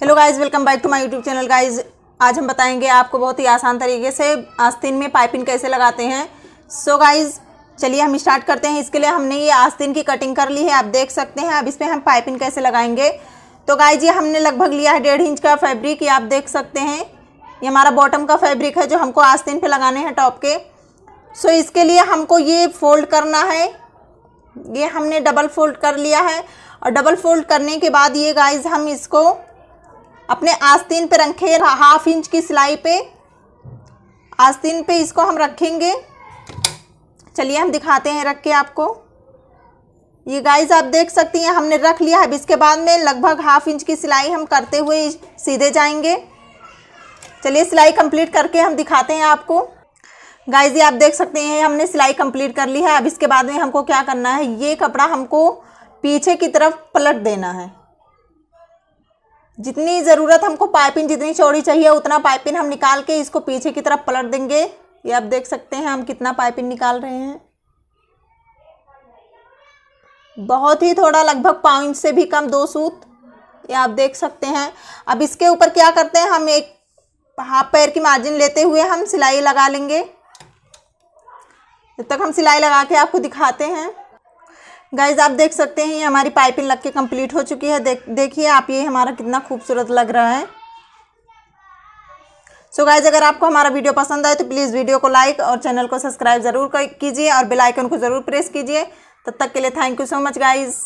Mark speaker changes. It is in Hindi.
Speaker 1: hello guys welcome back to my YouTube channel guys आज हम बताएंगे आपको बहुत ही आसान तरीके से आस्तीन में पाइपिंग कैसे लगाते हैं सो गाइज़ गाइस चलिए हम स्टार्ट करते हैं इसके लिए हमने ये आस्तीन की कटिंग कर ली है आप देख सकते हैं अब इसमें हम पाइपिंग कैसे लगाएंगे तो गाइज ये हमने लगभग लिया है डेढ़ इंच का फैब्रिक ये आप देख सकते हैं ये हमारा बॉटम का फैब्रिक है जो हमको आस्तीन पर लगाने हैं टॉप के सो so इसके लिए हमको ये फोल्ड करना है ये हमने डबल फोल्ड कर लिया है और डबल फोल्ड करने के बाद ये गाइज हम इसको अपने आस्तीन पे रखे हाफ इंच की सिलाई पे आस्तीन पे इसको हम रखेंगे चलिए हम दिखाते हैं रख के आपको ये गाइस आप देख सकती हैं हमने रख लिया है अब इसके बाद में लगभग हाफ इंच की सिलाई हम करते हुए सीधे जाएंगे चलिए सिलाई कंप्लीट करके हम दिखाते हैं आपको गाइस ये आप देख सकते हैं हमने सिलाई कंप्लीट कर ली है अब इसके बाद में हमको क्या करना है ये कपड़ा हमको पीछे की तरफ पलट देना है जितनी ज़रूरत हमको पाइपिंग जितनी चौड़ी चाहिए उतना पाइपिंग हम निकाल के इसको पीछे की तरफ पलट देंगे ये आप देख सकते हैं हम कितना पाइपिंग निकाल रहे हैं बहुत ही थोड़ा लगभग पाँव इंच से भी कम दो सूत ये आप देख सकते हैं अब इसके ऊपर क्या करते हैं हम एक हाफ पैर की मार्जिन लेते हुए हम सिलाई लगा लेंगे जब तक हम सिलाई लगा के आपको दिखाते हैं गाइज आप देख सकते हैं ये हमारी पाइपिंग लग के कम्प्लीट हो चुकी है देखिए आप ये हमारा कितना खूबसूरत लग रहा है सो so गाइज अगर आपको हमारा वीडियो पसंद आए तो प्लीज़ वीडियो को लाइक और चैनल को सब्सक्राइब जरूर कीजिए और बेल आइकन को ज़रूर प्रेस कीजिए तब तक के लिए thank you so much guys